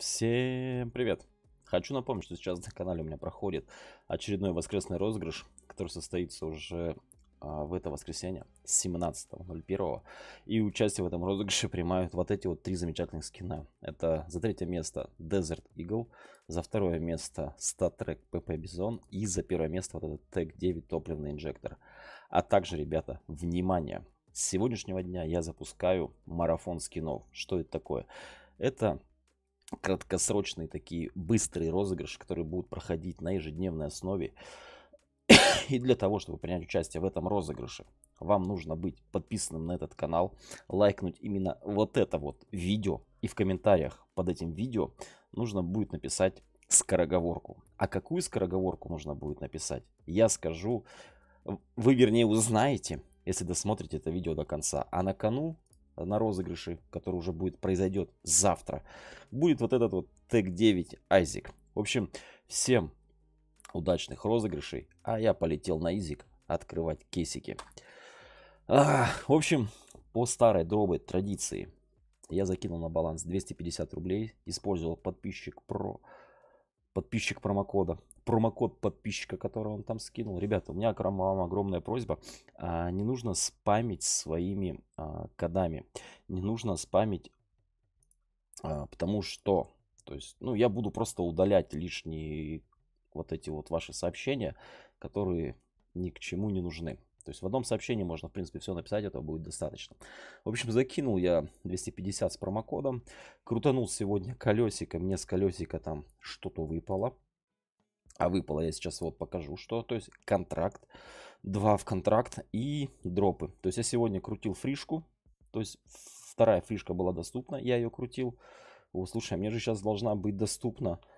Всем привет! Хочу напомнить, что сейчас на канале у меня проходит очередной воскресный розыгрыш, который состоится уже а, в это воскресенье, 17.01. И участие в этом розыгрыше принимают вот эти вот три замечательных скина. Это за третье место Desert Eagle, за второе место StatTrack PP Bison и за первое место вот этот Tech 9 топливный инжектор. А также, ребята, внимание! С сегодняшнего дня я запускаю марафон скинов. Что это такое? Это краткосрочные такие быстрые розыгрыши, которые будут проходить на ежедневной основе. И для того, чтобы принять участие в этом розыгрыше, вам нужно быть подписанным на этот канал, лайкнуть именно вот это вот видео. И в комментариях под этим видео нужно будет написать скороговорку. А какую скороговорку нужно будет написать, я скажу, вы вернее узнаете, если досмотрите это видео до конца. А на кону на розыгрыше, который уже будет произойдет завтра, будет вот этот вот тег 9 Айзик. В общем, всем удачных розыгрышей, а я полетел на Изик открывать кесики. А, в общем, по старой дробой традиции я закинул на баланс 250 рублей, использовал подписчик про подписчик промокода промокод подписчика, который он там скинул. Ребята, у меня к вам огромная просьба. А, не нужно спамить своими а, кодами. Не нужно спамить, а, потому что... То есть, ну, я буду просто удалять лишние вот эти вот ваши сообщения, которые ни к чему не нужны. То есть в одном сообщении можно, в принципе, все написать, этого будет достаточно. В общем, закинул я 250 с промокодом. Крутанул сегодня колесико, мне с колесика там что-то выпало а выпало. Я сейчас вот покажу, что. То есть контракт, 2 в контракт и дропы. То есть я сегодня крутил фришку. То есть вторая фришка была доступна, я ее крутил. О, слушай, а мне же сейчас должна быть доступна...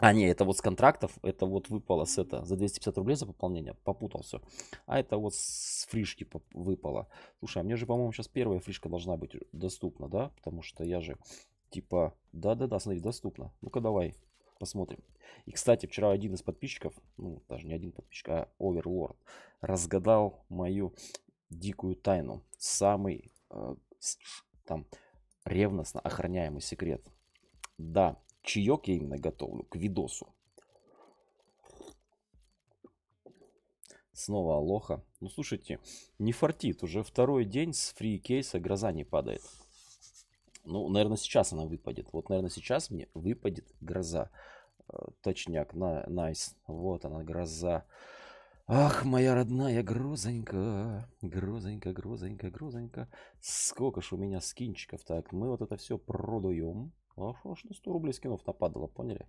А, не, это вот с контрактов, это вот выпало с это, за 250 рублей за пополнение, попутал все. А это вот с фришки выпало. Слушай, а мне же, по-моему, сейчас первая фришка должна быть доступна, да? Потому что я же Типа, да-да-да, смотри, доступно. Ну-ка давай, посмотрим. И, кстати, вчера один из подписчиков, ну, даже не один подписчик, а Overlord, разгадал мою дикую тайну. Самый, э, там, ревностно охраняемый секрет. Да, чаек я именно готовлю к видосу. Снова алоха. Ну, слушайте, не фартит. Уже второй день с фри-кейса гроза не падает. Ну, наверное, сейчас она выпадет. Вот, наверное, сейчас мне выпадет гроза. Э, точняк, на, найс. Вот она, гроза. Ах, моя родная грозонька, грозонька, грозонька, грозонька. Сколько ж у меня скинчиков. Так, мы вот это все продаем. Аж, аж на 100 рублей скинов нападало, поняли?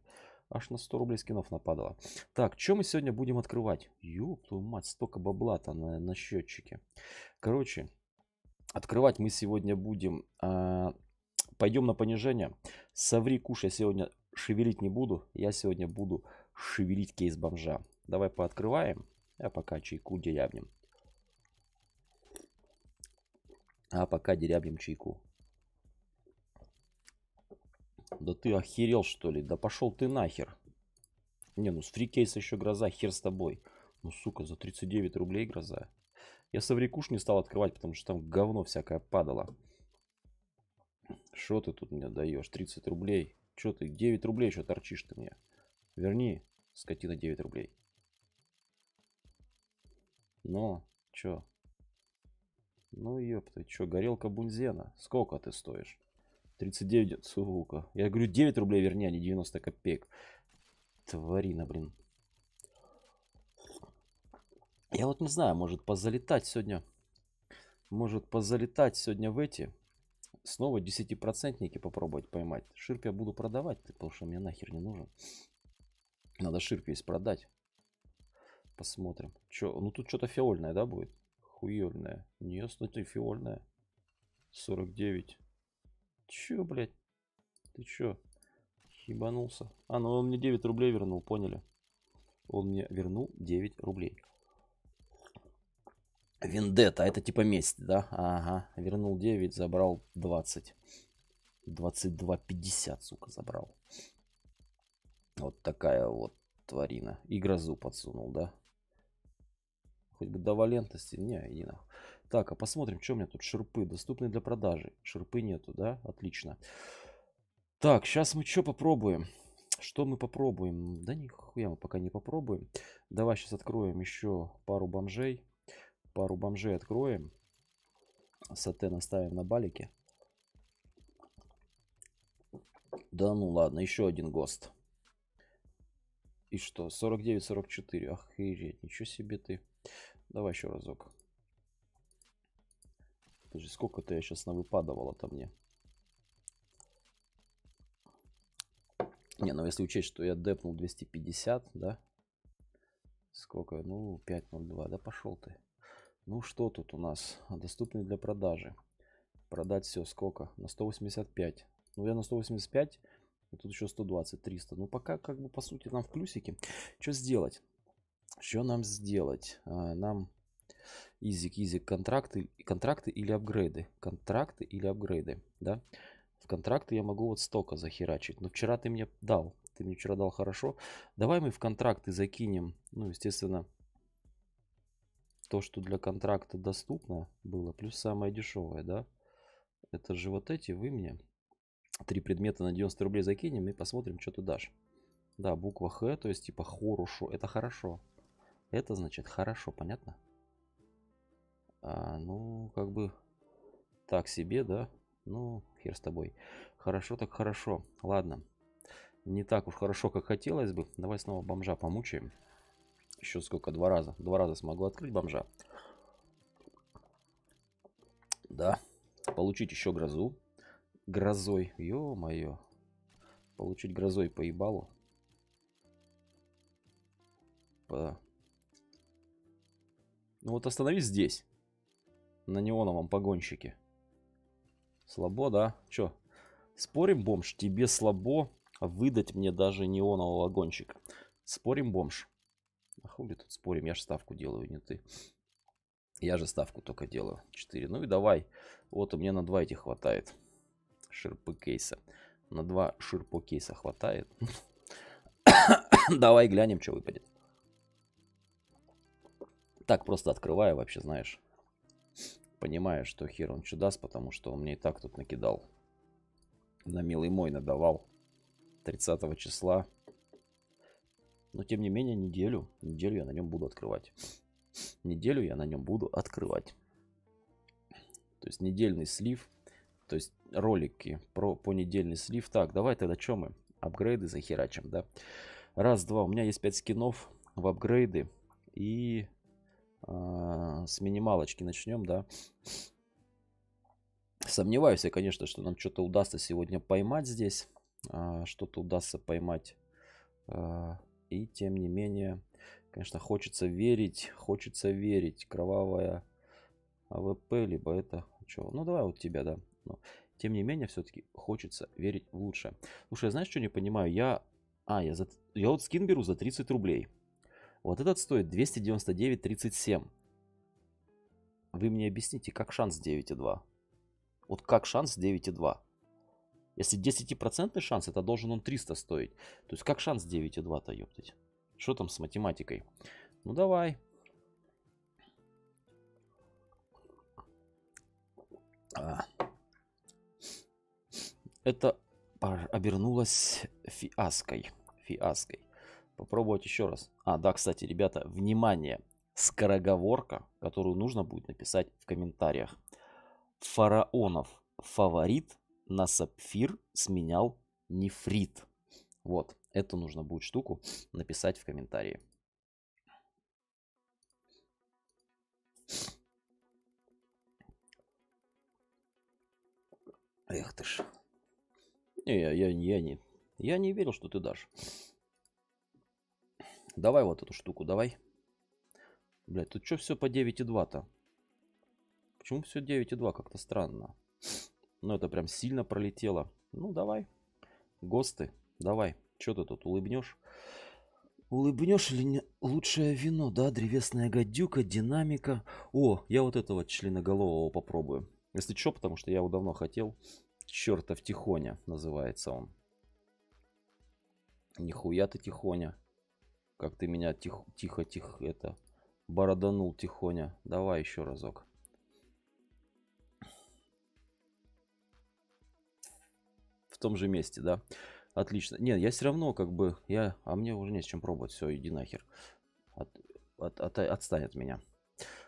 Аж на 100 рублей скинов нападало. Так, что мы сегодня будем открывать? Ёб твою мать, столько бабла-то на, на счетчике. Короче, открывать мы сегодня будем а, Пойдем на понижение. Соври, куш, я сегодня шевелить не буду. Я сегодня буду шевелить кейс бомжа. Давай пооткрываем, а пока чайку дерябнем. А пока дерябнем чайку. Да ты охерел, что ли? Да пошел ты нахер. Не, ну с фрикейса еще гроза, хер с тобой. Ну, сука, за 39 рублей гроза. Я соврекуш не стал открывать, потому что там говно всякое падало. Что ты тут мне даешь? 30 рублей. Че ты? 9 рублей что торчишь ты мне? Верни, скотина, 9 рублей. Но, ну, чё? Ну, ёпта, чё, горелка бунзена. Сколько ты стоишь? 39, сука. Я говорю, 9 рублей верни, а не 90 копеек. Тварина, блин. Я вот не знаю, может позалетать сегодня. Может позалетать сегодня в эти снова 10% попробовать поймать. Ширп я буду продавать, потому что мне нахер не нужен. Надо ширп весь продать. Посмотрим. Чё? Ну тут что-то фиольное, да, будет? Хуёльное. Не, смотри, ну фиольное. 49. Чё, блядь? Ты чё? Ебанулся. А, ну он мне 9 рублей вернул, поняли? Он мне вернул 9 рублей. Вендетта, это типа месть, да? Ага, вернул 9, забрал 20. 22.50, сука, забрал. Вот такая вот тварина. И грозу подсунул, да? Хоть бы до валентности. Не, иди нахуй. Так, а посмотрим, что у меня тут шурпы. Доступны для продажи. Шурпы нету, да? Отлично. Так, сейчас мы что попробуем? Что мы попробуем? Да нихуя мы пока не попробуем. Давай сейчас откроем еще пару бомжей пару бомжей откроем. Сатэ наставим на балике. Да ну ладно, еще один ГОСТ. И что? 49-44. Охереть, ничего себе ты. Давай еще разок. Подожди, сколько-то я сейчас навыпадывала-то мне. Не, ну если учесть, что я депнул 250, да? Сколько? Ну, 5.02, да пошел ты. Ну что тут у нас? Доступны для продажи. Продать все сколько? На 185. Ну я на 185. И тут еще 120, 300. Ну пока как бы по сути нам в плюсике. Что сделать? Что нам сделать? А, нам изик, изик, контракты, контракты или апгрейды. Контракты или апгрейды, да? В контракты я могу вот столько захерачить. Но вчера ты мне дал, ты мне вчера дал хорошо. Давай мы в контракты закинем, ну, естественно, то, что для контракта доступно было, плюс самое дешевое, да? Это же вот эти, вы мне три предмета на 90 рублей закинем и посмотрим, что ты дашь. Да, буква Х, то есть типа хорошо, это хорошо. Это значит хорошо, понятно? А, ну, как бы так себе, да? Ну, хер с тобой. Хорошо так хорошо. Ладно. Не так уж хорошо, как хотелось бы. Давай снова бомжа помучаем еще сколько, два раза. Два раза смогу открыть бомжа. Да. Получить еще грозу. Грозой. Ё-моё. Получить грозой по ебалу. По... Ну вот остановись здесь. На неоновом погонщике. Слабо, да? Чё? Спорим, бомж, тебе слабо выдать мне даже неонового гонщика. Спорим, бомж. А хули тут спорим? Я же ставку делаю, не ты. Я же ставку только делаю. 4. Ну и давай. Вот у меня на 2 этих хватает. Ширпы кейса. На 2 ширпо кейса хватает. давай глянем, что выпадет. Так просто открываю вообще, знаешь. Понимаю, что хер он чудас, потому что он мне и так тут накидал. На милый мой надавал. 30 числа но тем не менее, неделю, неделю я на нем буду открывать. Неделю я на нем буду открывать. То есть недельный слив, то есть ролики про понедельный слив. Так, давай тогда что мы? Апгрейды захерачим, да? Раз, два, у меня есть 5 скинов в апгрейды. И э, с минималочки начнем, да? Сомневаюсь я, конечно, что нам что-то удастся сегодня поймать здесь. Э, что-то удастся поймать. Э, и тем не менее, конечно, хочется верить, хочется верить. Кровавая АВП, либо это... Что? Ну, давай вот тебя, да. Но, тем не менее, все-таки хочется верить в лучшее. Слушай, я знаешь, что не понимаю? Я... А, я, за... я вот скин беру за 30 рублей. Вот этот стоит 299,37. Вы мне объясните, как шанс 9,2? Вот как шанс 9,2? Если 10% шанс, это должен он 300 стоить. То есть как шанс 9,2-то, ёптать? Что там с математикой? Ну давай. А. Это обернулось фиаской. Фиаской. Попробовать еще раз. А, да, кстати, ребята, внимание. Скороговорка, которую нужно будет написать в комментариях. Фараонов фаворит на сапфир сменял нефрит. Вот, эту нужно будет штуку написать в комментарии. Эх ты ж. Не, я, я, я не. Я не верил, что ты дашь. Давай вот эту штуку, давай. Блять, тут что все по 9,2-то? Почему все 9,2? Как-то странно. Ну, это прям сильно пролетело. Ну, давай. Госты, давай. Что ты тут улыбнешь? Улыбнешь или не... лучшее вино, да? Древесная гадюка, динамика. О, я вот этого членоголового попробую. Если что, потому что я его давно хотел. в Тихоня называется он. Нихуя ты Тихоня. Как ты меня тихо-тихо это... Бороданул Тихоня. Давай еще разок. том же месте, да. Отлично. Нет, я все равно как бы... Я, а мне уже не с чем пробовать. Все, иди нахер. От, от, от, отстанет меня.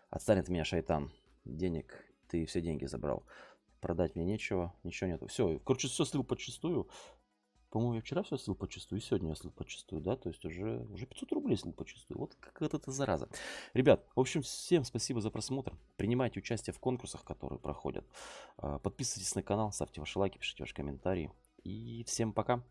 Отстанет меня шайтан. Денег. Ты все деньги забрал. Продать мне нечего. Ничего нету. Все. Короче, все слил подчистую. По-моему, я вчера все слил почистую, и сегодня я слил почистую, да, то есть уже, уже 500 рублей слил почистую. Вот какая-то это зараза. Ребят, в общем, всем спасибо за просмотр. Принимайте участие в конкурсах, которые проходят. А, подписывайтесь на канал, ставьте ваши лайки, пишите ваши комментарии. И всем пока.